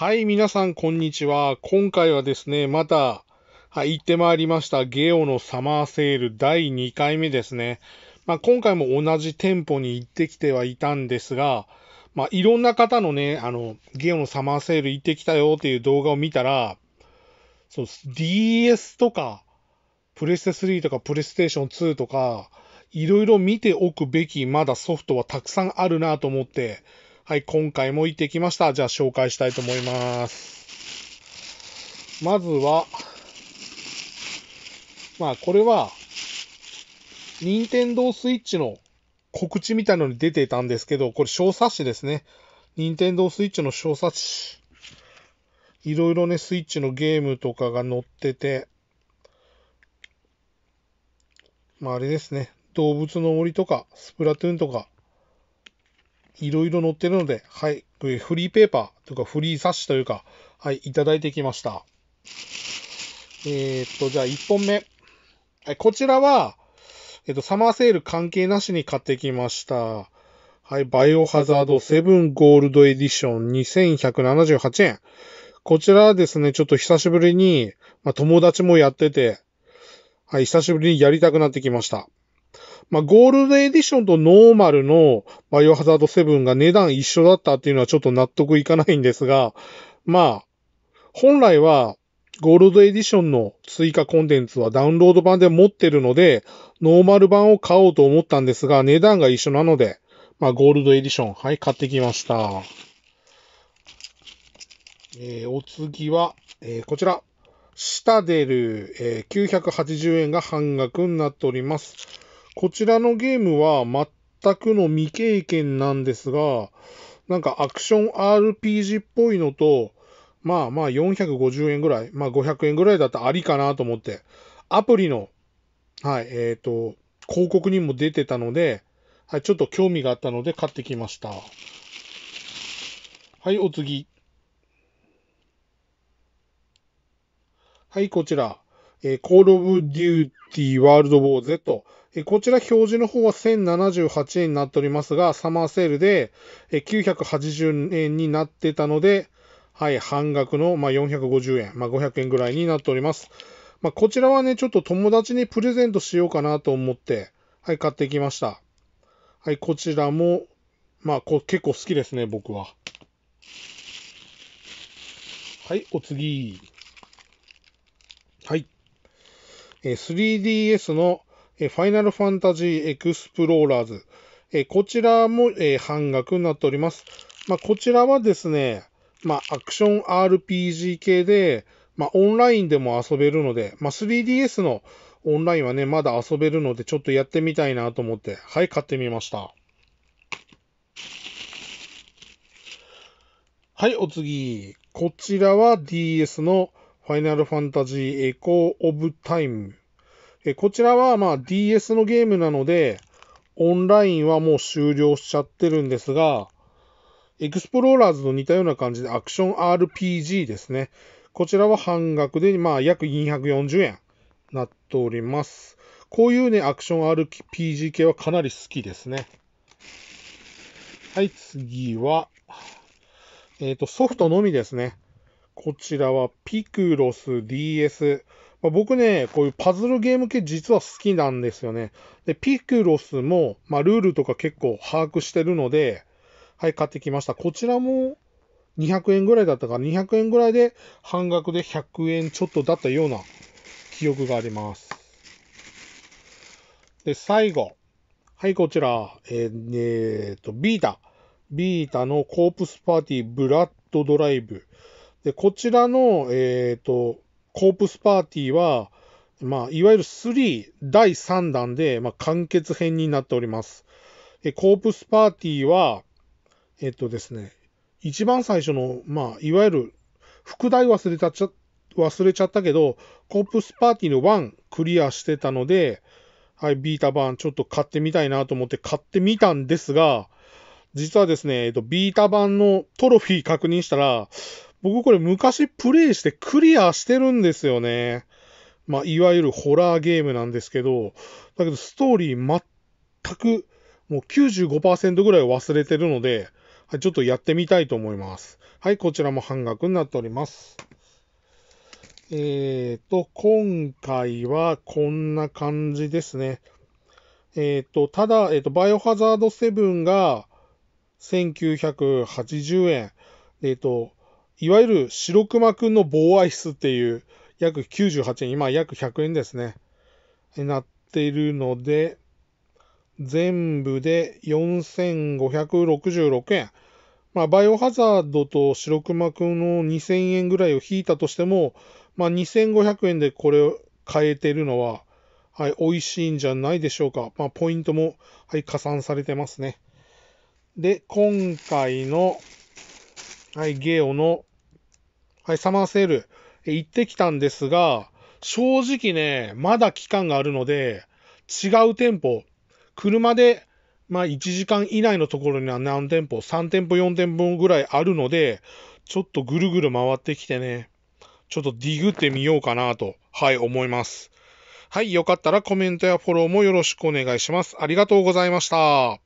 はい、皆さん、こんにちは。今回はですね、また、はい、行ってまいりました。ゲオのサマーセール第2回目ですね。まあ、今回も同じ店舗に行ってきてはいたんですが、まあ、いろんな方のね、あの、ゲオのサマーセール行ってきたよっていう動画を見たら、そう、DS とか、プレステ3とか、プレステーション2とか、いろいろ見ておくべき、まだソフトはたくさんあるなと思って、はい、今回も行ってきました。じゃあ紹介したいと思います。まずは、まあこれは、任天堂スイッチの告知みたいのに出てたんですけど、これ小冊子ですね。任天堂スイッチの小冊子。いろいろね、スイッチのゲームとかが載ってて、まああれですね、動物の森とか、スプラトゥーンとか、いろいろ載ってるので、はい、フリーペーパーとかフリー冊子というか、はい、いただいてきました。えー、っと、じゃあ1本目。こちらは、えっと、サマーセール関係なしに買ってきました。はい、バイオハザード7ゴールドエディション2178円。こちらはですね、ちょっと久しぶりに、まあ、友達もやってて、はい、久しぶりにやりたくなってきました。まあ、ゴールドエディションとノーマルのバイオハザード7が値段一緒だったっていうのはちょっと納得いかないんですが、まあ、本来はゴールドエディションの追加コンテンツはダウンロード版で持ってるので、ノーマル版を買おうと思ったんですが、値段が一緒なので、まあ、ゴールドエディション、はい、買ってきました。えー、お次は、えー、こちら。下出る、えー、980円が半額になっております。こちらのゲームは全くの未経験なんですが、なんかアクション RPG っぽいのと、まあまあ450円ぐらい、まあ500円ぐらいだったらありかなと思って、アプリの、はい、えっ、ー、と、広告にも出てたので、はい、ちょっと興味があったので買ってきました。はい、お次。はい、こちら。えー、Call of Duty World War Z こちら表示の方は1078円になっておりますが、サマーセールで980円になってたので、はい、半額の、まあ、450円、まあ、500円ぐらいになっております。まあ、こちらはね、ちょっと友達にプレゼントしようかなと思って、はい、買ってきました。はい、こちらも、まあ、こ結構好きですね、僕は。はい、お次。はい。え 3DS のえファイナルファンタジーエクスプローラーズ。えこちらも、え半額になっております。まあ、こちらはですね、まあ、アクション RPG 系で、まあ、オンラインでも遊べるので、まあ、3DS のオンラインはね、まだ遊べるので、ちょっとやってみたいなと思って、はい、買ってみました。はい、お次。こちらは DS のファイナルファンタジーエコーオブタイムえこちらはまあ DS のゲームなので、オンラインはもう終了しちゃってるんですが、エクスプローラーズと似たような感じでアクション RPG ですね。こちらは半額で、まあ、約240円なっております。こういうね、アクション RPG 系はかなり好きですね。はい、次は、えっ、ー、と、ソフトのみですね。こちらはピクロス DS、まあ、僕ね、こういうパズルゲーム系実は好きなんですよね。で、ピクロスも、まあ、ルールとか結構把握してるので、はい、買ってきました。こちらも200円ぐらいだったか、200円ぐらいで半額で100円ちょっとだったような記憶があります。で、最後。はい、こちら。えー、えー、と、ビータ。ビータのコープスパーティーブラッドドライブ。で、こちらの、えっ、ー、と、コープスパーティーは、まあ、いわゆる3第3弾で、まあ、完結編になっております。えコープスパーティーは、えっとですね、一番最初の、まあ、いわゆる、副題忘れたちゃ、忘れちゃったけど、コープスパーティーの1クリアしてたので、はい、ビータ版ちょっと買ってみたいなと思って買ってみたんですが、実はですね、えっと、ビータ版のトロフィー確認したら、僕これ昔プレイしてクリアしてるんですよね。まあ、いわゆるホラーゲームなんですけど、だけどストーリー全く、もう95%ぐらい忘れてるので、はい、ちょっとやってみたいと思います。はい、こちらも半額になっております。えっ、ー、と、今回はこんな感じですね。えっ、ー、と、ただ、えっ、ー、と、バイオハザード7が1980円。えっ、と、いわゆる白熊くんの防アイスっていう、約98円、今約100円ですね、になっているので、全部で4566円。まあ、バイオハザードと白熊くんの2000円ぐらいを引いたとしても、まあ、2500円でこれを買えてるのは、はい、美味しいんじゃないでしょうか。まあ、ポイントも、はい、加算されてますね。で、今回の、はい、ゲオのはい、サマーセール、行ってきたんですが、正直ね、まだ期間があるので、違う店舗、車で、まあ、1時間以内のところには何店舗、3店舗、4店舗ぐらいあるので、ちょっとぐるぐる回ってきてね、ちょっとディグってみようかなと、はい、思います。はい、よかったらコメントやフォローもよろしくお願いします。ありがとうございました。